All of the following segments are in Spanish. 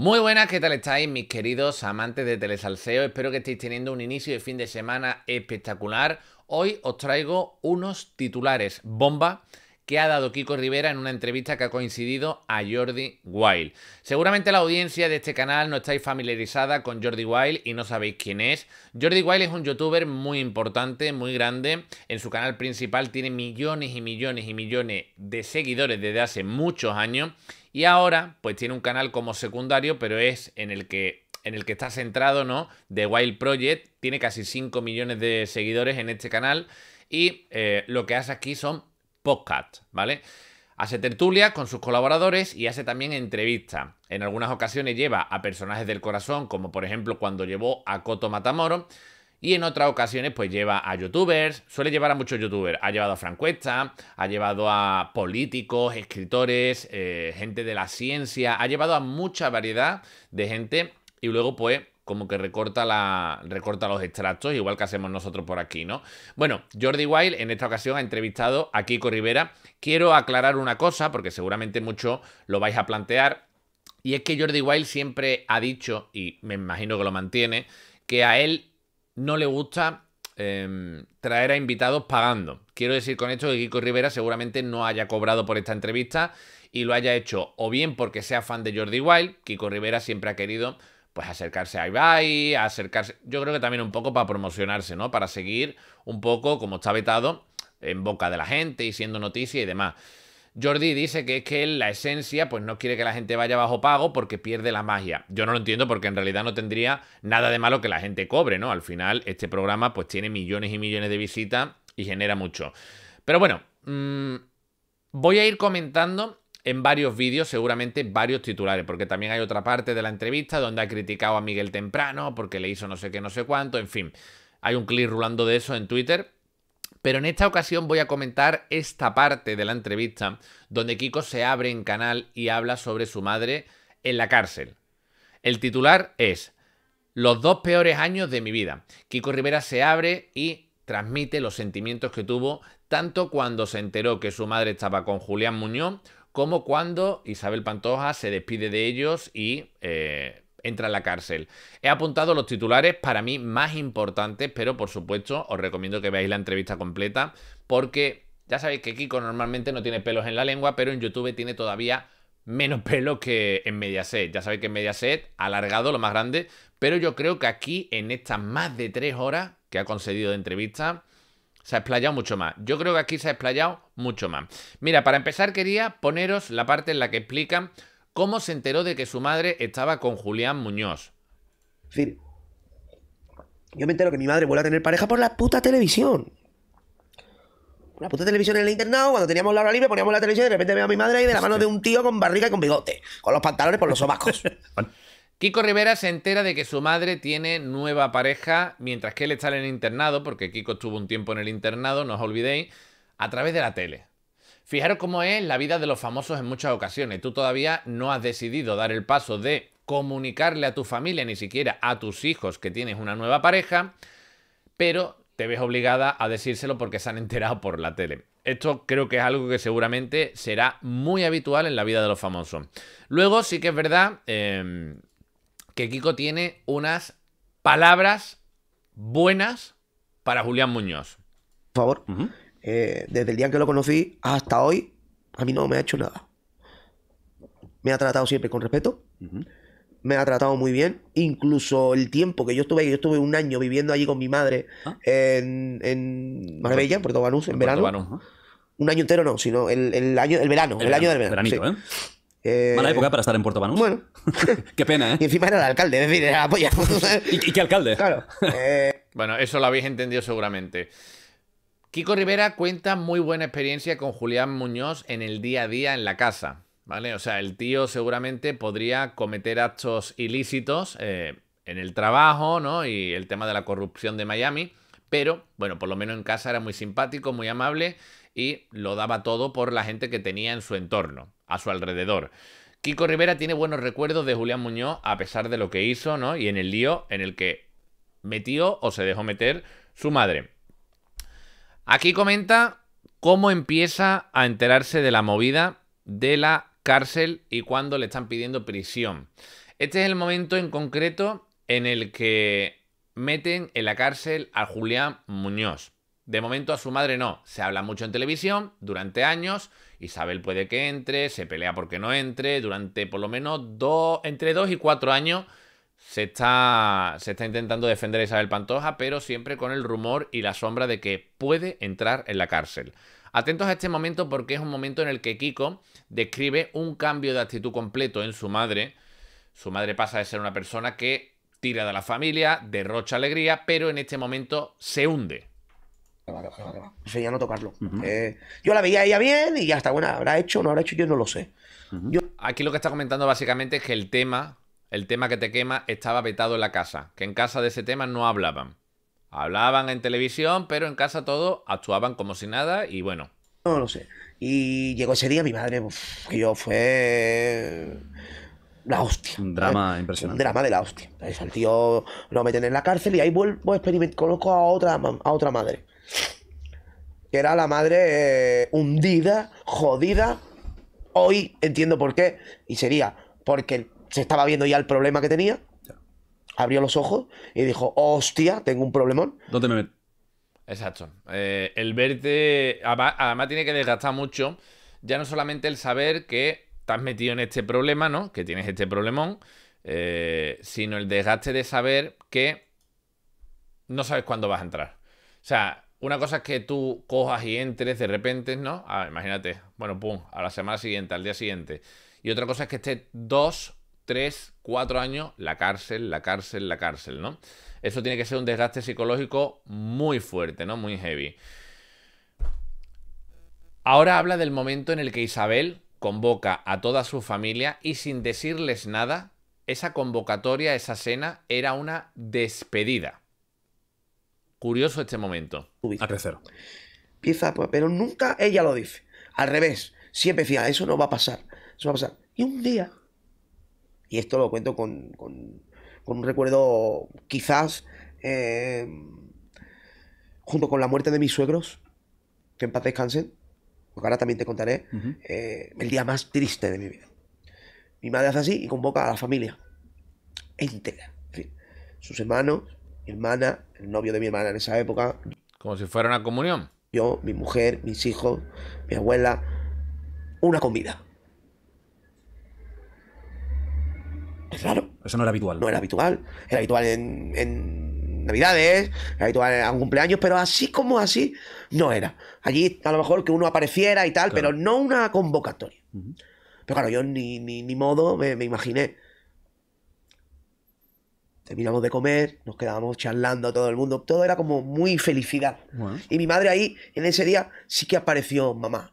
Muy buenas, ¿qué tal estáis mis queridos amantes de TeleSalceo? Espero que estéis teniendo un inicio de fin de semana espectacular. Hoy os traigo unos titulares bomba que ha dado Kiko Rivera en una entrevista que ha coincidido a Jordi Wild. Seguramente la audiencia de este canal no estáis familiarizada con Jordi Wild y no sabéis quién es. Jordi Wild es un youtuber muy importante, muy grande. En su canal principal tiene millones y millones y millones de seguidores desde hace muchos años. Y ahora, pues tiene un canal como secundario, pero es en el que en el que está centrado, ¿no? The Wild Project. Tiene casi 5 millones de seguidores en este canal. Y eh, lo que hace aquí son podcast, ¿vale? Hace tertulia con sus colaboradores y hace también entrevistas. En algunas ocasiones lleva a personajes del corazón, como por ejemplo cuando llevó a Coto Matamoro, y en otras ocasiones pues lleva a youtubers, suele llevar a muchos youtubers, ha llevado a Francuesta, ha llevado a políticos, escritores, eh, gente de la ciencia, ha llevado a mucha variedad de gente y luego pues como que recorta, la, recorta los extractos, igual que hacemos nosotros por aquí, ¿no? Bueno, Jordi Wild en esta ocasión ha entrevistado a Kiko Rivera. Quiero aclarar una cosa, porque seguramente mucho lo vais a plantear, y es que Jordi Wild siempre ha dicho, y me imagino que lo mantiene, que a él no le gusta em, traer a invitados pagando. Quiero decir con esto que Kiko Rivera seguramente no haya cobrado por esta entrevista y lo haya hecho o bien porque sea fan de Jordi Wild, Kiko Rivera siempre ha querido pues acercarse a Ibai, a acercarse, yo creo que también un poco para promocionarse, ¿no? Para seguir un poco, como está vetado, en boca de la gente y siendo noticia y demás. Jordi dice que es que él, la esencia, pues no quiere que la gente vaya bajo pago porque pierde la magia. Yo no lo entiendo porque en realidad no tendría nada de malo que la gente cobre, ¿no? Al final, este programa pues tiene millones y millones de visitas y genera mucho. Pero bueno, mm, voy a ir comentando en varios vídeos, seguramente varios titulares, porque también hay otra parte de la entrevista donde ha criticado a Miguel Temprano porque le hizo no sé qué, no sé cuánto, en fin. Hay un clip rulando de eso en Twitter, pero en esta ocasión voy a comentar esta parte de la entrevista donde Kiko se abre en canal y habla sobre su madre en la cárcel. El titular es Los dos peores años de mi vida. Kiko Rivera se abre y transmite los sentimientos que tuvo tanto cuando se enteró que su madre estaba con Julián Muñoz como cuando Isabel Pantoja se despide de ellos y eh, entra en la cárcel. He apuntado los titulares para mí más importantes, pero por supuesto os recomiendo que veáis la entrevista completa porque ya sabéis que Kiko normalmente no tiene pelos en la lengua, pero en YouTube tiene todavía menos pelo que en Mediaset. Ya sabéis que en Mediaset ha alargado lo más grande, pero yo creo que aquí en estas más de tres horas que ha concedido de entrevista, se ha explayado mucho más. Yo creo que aquí se ha explayado mucho más. Mira, para empezar quería poneros la parte en la que explican cómo se enteró de que su madre estaba con Julián Muñoz. Sí. Yo me entero que mi madre vuelve a tener pareja por la puta televisión. La puta televisión en el internado, cuando teníamos la hora libre, poníamos la televisión y de repente veo a mi madre ahí de la mano de un tío con barriga y con bigote, con los pantalones por los sobacos. Kiko Rivera se entera de que su madre tiene nueva pareja mientras que él está en el internado, porque Kiko estuvo un tiempo en el internado, no os olvidéis, a través de la tele. Fijaros cómo es la vida de los famosos en muchas ocasiones. Tú todavía no has decidido dar el paso de comunicarle a tu familia, ni siquiera a tus hijos, que tienes una nueva pareja, pero te ves obligada a decírselo porque se han enterado por la tele. Esto creo que es algo que seguramente será muy habitual en la vida de los famosos. Luego sí que es verdad, em, que Kiko tiene unas palabras buenas para Julián Muñoz. Por favor, eh, desde el día que lo conocí hasta hoy, a mí no me ha hecho nada. Me ha tratado siempre con respeto. Me ha tratado muy bien. Incluso el tiempo que yo estuve ahí, yo estuve un año viviendo allí con mi madre ah. en, Marbella, en Puerto Banús, en, verano. Un año entero no, sino el, año, el verano, el, año del verano. ¿eh? Eh, Mala época para estar en Puerto Banús. Bueno. Qué pena, ¿eh? Y encima era el alcalde, es decir, la ¿Y, qué alcalde? Claro. Eh, bueno, eso lo habéis entendido seguramente. Kiko Rivera cuenta muy buena experiencia con Julián Muñoz en el día a día en la casa, ¿vale? O sea, el tío seguramente podría cometer actos ilícitos eh, en el trabajo, ¿no? Y el tema de la corrupción de Miami, pero bueno, por lo menos en casa era muy simpático, muy amable y lo daba todo por la gente que tenía en su entorno, a su alrededor. Kiko Rivera tiene buenos recuerdos de Julián Muñoz a pesar de lo que hizo, ¿no? Y en el lío en el que metió o se dejó meter su madre. Aquí comenta cómo empieza a enterarse de la movida de la cárcel y cuándo le están pidiendo prisión. Este es el momento en concreto en el que meten en la cárcel a Julián Muñoz. De momento a su madre no. Se habla mucho en televisión durante años. Isabel puede que entre, se pelea porque no entre. Durante por lo menos dos, entre dos y cuatro años se está, se está intentando defender a Isabel Pantoja, pero siempre con el rumor y la sombra de que puede entrar en la cárcel. Atentos a este momento porque es un momento en el que Kiko describe un cambio de actitud completo en su madre. Su madre pasa de ser una persona que tira de la familia, derrocha alegría, pero en este momento se hunde. Sería no tocarlo. Eh, yo la veía ella bien y ya está. Bueno, habrá hecho, o no habrá hecho, yo no lo sé. yo... Aquí lo que está comentando básicamente es que el tema, el tema que te quema, estaba vetado en la casa. Que en casa de ese tema no hablaban. Hablaban en televisión, pero en casa todo actuaban como si nada y bueno. No lo sé. Y llegó ese día mi madre, yo fue la hostia. Un drama impresionante. Un drama de la hostia. El tío lo meten en la cárcel y ahí vuelvo a experimentar, conozco a otra, a otra madre que era la madre eh, hundida, jodida. Hoy entiendo por qué. Y sería porque se estaba viendo ya el problema que tenía. Abrió los ojos y dijo, hostia, tengo un problemón. ¿Dónde me meto? Exacto. Eh, el verte, además, tiene que desgastar mucho, ya no solamente el saber que estás metido en este problema, ¿no? Que tienes este problemón, eh, sino el desgaste de saber que no sabes cuándo vas a entrar. O sea, una cosa es que tú cojas y entres de repente, ¿no? Ah, imagínate, bueno, pum, a la semana siguiente, al día siguiente. Y otra cosa es que esté dos, tres, cuatro años, la cárcel, la cárcel, la cárcel, ¿no? Eso tiene que ser un desgaste psicológico muy fuerte, ¿no? Muy heavy. Ahora habla del momento en el que Isabel convoca a toda su familia y sin decirles nada, esa convocatoria, esa cena, era una despedida. Curioso este momento. A tercero. Empieza, pero nunca ella lo dice. Al revés. Siempre decía, eso no va a pasar. Eso va a pasar. Y un día, y esto lo cuento con, un recuerdo quizás eh, junto con la muerte de mis suegros, que en paz descansen, porque ahora también te contaré, eh, el día más triste de mi vida. Mi madre hace así y convoca a la familia entera. sus hermanos, mi hermana, el novio de mi hermana en esa época. Como si fuera una comunión. Yo, mi mujer, mis hijos, mi abuela, una comida. Es raro. Eso no era habitual. No era habitual. Era habitual en, Navidades, era habitual en cumpleaños, pero así como así, no era. Allí a lo mejor que uno apareciera y tal, pero no una convocatoria. Pero claro, yo ni, modo me, me imaginé Terminamos de comer, nos quedábamos charlando a todo el mundo. Todo era como muy felicidad. Y mi madre ahí, en ese día, sí que apareció mamá.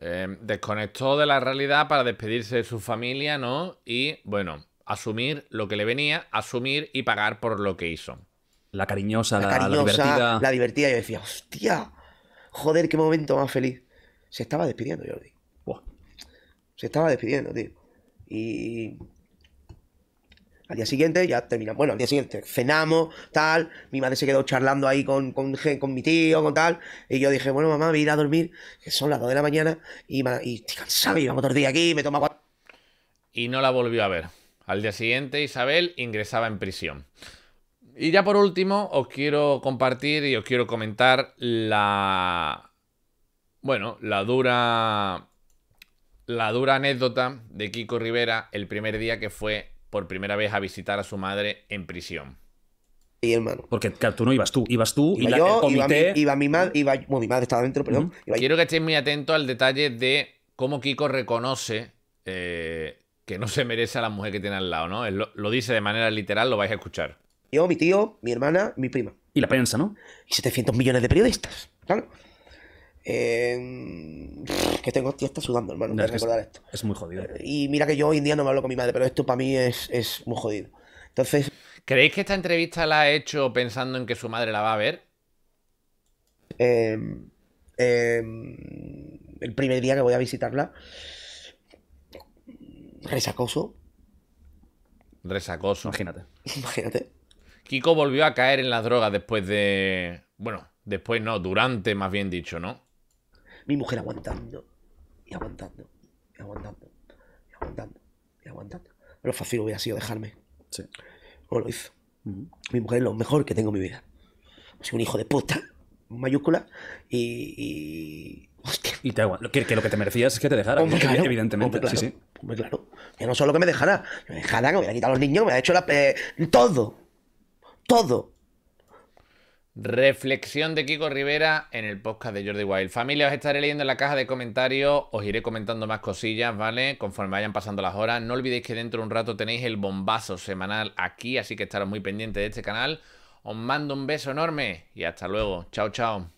Em, desconectó de la realidad para despedirse de su familia, ¿no? Y bueno, asumir lo que le venía, asumir y pagar por lo que hizo. La cariñosa, la, cariñosa, la divertida. La divertida, yo decía, hostia, joder, qué momento más feliz. Se estaba despidiendo, Jordi. Se estaba despidiendo, tío. Y al día siguiente ya terminamos. Bueno, al día siguiente cenamos, tal. Mi madre se quedó charlando ahí con, con, mi tío, con tal. Y yo dije, bueno, mamá, me voy a dormir, que son las 2 de la mañana. Y, estoy cansado, y vamos todo el día aquí, me toma Y no la volvió a ver. Al día siguiente, Isabel ingresaba en prisión. Y ya por último, os quiero compartir y os quiero comentar la. Bueno, la dura. La dura anécdota de Kiko Rivera el primer día que fue por primera vez a visitar a su madre en prisión. Y hermano. Porque tú no ibas tú, ibas tú iba y la, yo, Iba mi, iba mi madre, iba, bueno, mi madre estaba dentro, perdón. Quiero que estéis muy atentos al detalle de cómo Kiko reconoce eh, que no se merece a la mujer que tiene al lado, ¿no? lo, dice de manera literal, lo vais a escuchar. Yo, mi tío, mi hermana, mi prima. Y la prensa, ¿no? Y 700 millones de periodistas, claro. Em, que tengo, tío, está sudando, hermano, no, es recordar esto. Es muy jodido. Eh, y mira que yo hoy en día no me hablo con mi madre, pero esto para mí es, muy jodido. Entonces. ¿Creéis que esta entrevista la ha hecho pensando en que su madre la va a ver? Em, em, el primer día que voy a visitarla. Resacoso. Resacoso. Imagínate. Imagínate. Kiko volvió a caer en las drogas después de. Bueno, después no, durante, más bien dicho, ¿no? Mi mujer aguantando, y aguantando, y aguantando, y aguantando, y aguantando. Lo fácil hubiera sido dejarme. Sí. Como lo hizo. Mi mujer es lo mejor que tengo en mi vida. Soy un hijo de puta, mayúscula, y. y... Hostia. Y te aguanto. Que, lo que te merecías es que te dejara, hombre, evidentemente. claro, sí, sí. Hombre, claro. no solo que me dejara, me dejara, que me había quitado los niños, me ha hecho la, eh, todo. Todo. Reflexión de Kiko Rivera en el podcast de Jordi Wild. Familia, os estaré leyendo en la caja de comentarios, os iré comentando más cosillas, ¿vale? Conforme vayan pasando las horas. No olvidéis que dentro de un rato tenéis el bombazo semanal aquí, así que estaros muy pendientes de este canal. Os mando un beso enorme y hasta luego. Chao, chao.